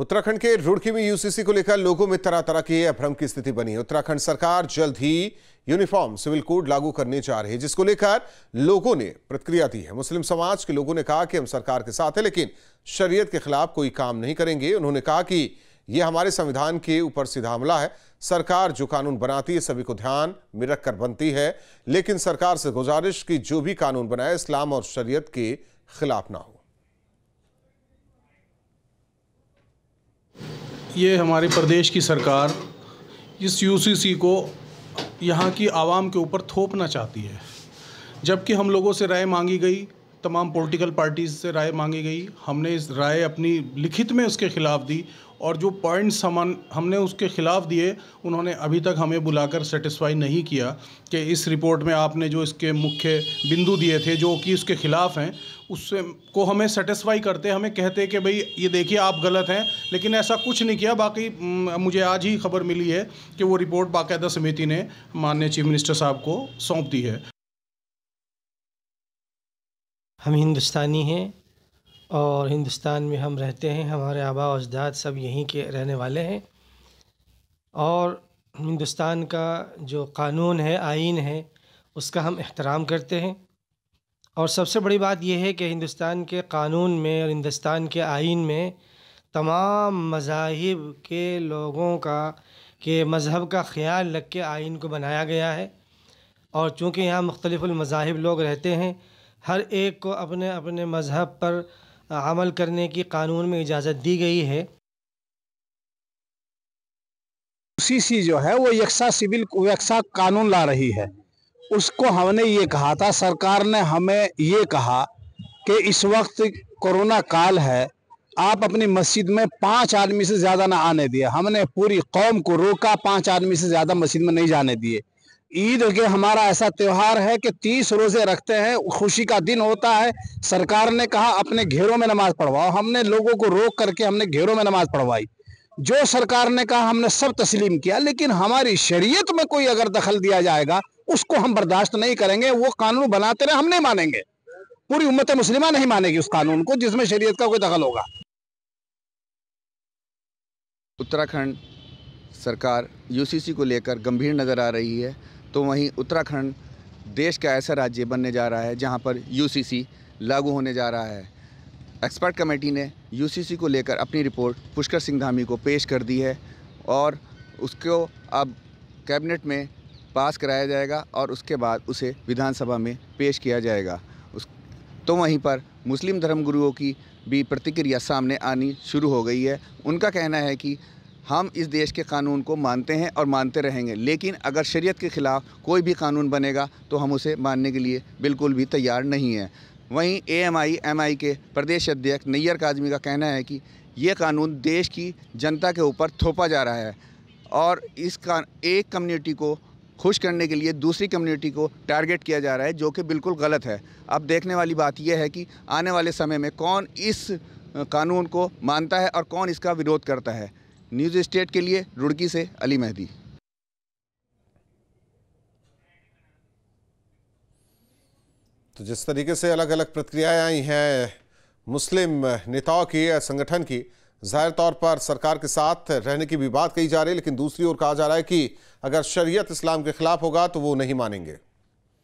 उत्तराखंड के रुड़की में यूसीसी को लेकर लोगों में तरह तरह के अभ्रम की स्थिति बनी है उत्तराखंड सरकार जल्द ही यूनिफॉर्म सिविल कोड लागू करने जा रही है जिसको लेकर लोगों ने प्रतिक्रिया दी है मुस्लिम समाज के लोगों ने कहा कि हम सरकार के साथ हैं लेकिन शरीयत के खिलाफ कोई काम नहीं करेंगे उन्होंने कहा कि यह हमारे संविधान के ऊपर सीधा हमला है सरकार जो कानून बनाती है सभी को ध्यान में रखकर बनती है लेकिन सरकार से गुजारिश की जो भी कानून बनाए इस्लाम और शरीयत के खिलाफ ना हो ये हमारे प्रदेश की सरकार इस यूसीसी को यहाँ की आवाम के ऊपर थोपना चाहती है जबकि हम लोगों से राय मांगी गई तमाम पॉलिटिकल पार्टीज़ से राय मांगी गई हमने इस राय अपनी लिखित में उसके ख़िलाफ़ दी और जो पॉइंट्स हम हमने उसके ख़िलाफ़ दिए उन्होंने अभी तक हमें बुलाकर सेटिस्फाई नहीं किया कि इस रिपोर्ट में आपने जो इसके मुख्य बिंदु दिए थे जो कि उसके ख़िलाफ़ हैं उससे को हमें सेटिस्फाई करते हमें कहते कि भाई ये देखिए आप गलत हैं लेकिन ऐसा कुछ नहीं किया बाकी मुझे आज ही खबर मिली है कि वो रिपोर्ट बाकायदा समिति ने माननीय चीफ मिनिस्टर साहब को सौंप दी है हम हिंदुस्तानी हैं और हिंदुस्तान में हम रहते हैं हमारे आबा अजदाद सब यहीं के रहने वाले हैं और हिंदुस्तान का जो कानून है आइन है उसका हम अहतराम करते हैं और सबसे बड़ी बात यह है कि हिंदुस्तान के कानून में और हिंदुस्तान के आइन में तमाम मजाहब के लोगों का के मज़हब का ख्याल रख के आइन को बनाया गया है और चूँकि यहाँ मुख्तलिफ़ मजाहब लोग रहते हैं हर एक को अपने अपने मज़हब पर अमल करने की कानून में इजाज़त दी गई है सी जो है वो यकसा सिविल यकसा कानून ला रही है उसको हमने ये कहा था सरकार ने हमें ये कहा कि इस वक्त कोरोना काल है आप अपनी मस्जिद में पांच आदमी से ज़्यादा ना आने दिए हमने पूरी कौम को रोका पांच आदमी से ज़्यादा मस्जिद में नहीं जाने दिए ईद के हमारा ऐसा त्यौहार है कि तीस रोजे रखते हैं खुशी का दिन होता है सरकार ने कहा अपने घेरों में नमाज पढ़वाओ हमने लोगों को रोक करके हमने घेरों में नमाज पढ़वाई जो सरकार ने कहा हमने सब तस्लीम किया लेकिन हमारी शरीयत में कोई अगर दखल दिया जाएगा उसको हम बर्दाश्त नहीं करेंगे वो कानून बनाते रहे हम नहीं मानेंगे पूरी उम्मत मुस्लिमा नहीं मानेगी उस कानून को जिसमें शरीयत का कोई दखल होगा उत्तराखंड सरकार यूसीसी को लेकर गंभीर नज़र आ रही है तो वहीं उत्तराखंड देश का ऐसा राज्य बनने जा रहा है जहाँ पर यूसीसी लागू होने जा रहा है एक्सपर्ट कमेटी ने यूसीसी को लेकर अपनी रिपोर्ट पुष्कर सिंह धामी को पेश कर दी है और उसको अब कैबिनेट में पास कराया जाएगा और उसके बाद उसे विधानसभा में पेश किया जाएगा उस तो वहीं पर मुस्लिम धर्मगुरुओं की भी प्रतिक्रिया सामने आनी शुरू हो गई है उनका कहना है कि हम इस देश के कानून को मानते हैं और मानते रहेंगे लेकिन अगर शरीयत के ख़िलाफ़ कोई भी कानून बनेगा तो हम उसे मानने के लिए बिल्कुल भी तैयार नहीं हैं वहीं एएमआई एमआई के प्रदेश अध्यक्ष नैयर काजमी का कहना है कि ये कानून देश की जनता के ऊपर थोपा जा रहा है और इसका एक कम्युनिटी को खुश करने के लिए दूसरी कम्युनिटी को टारगेट किया जा रहा है जो कि बिल्कुल गलत है अब देखने वाली बात यह है कि आने वाले समय में कौन इस कानून को मानता है और कौन इसका विरोध करता है न्यूज़ स्टेट के लिए रुड़की से अली मेहदी तो जिस तरीके से अलग अलग प्रतिक्रियाएं आई हैं मुस्लिम नेताओं की संगठन की ज़ाहिर तौर पर सरकार के साथ रहने की भी बात कही जा रही है लेकिन दूसरी ओर कहा जा रहा है कि अगर शरीयत इस्लाम के ख़िलाफ़ होगा तो वो नहीं मानेंगे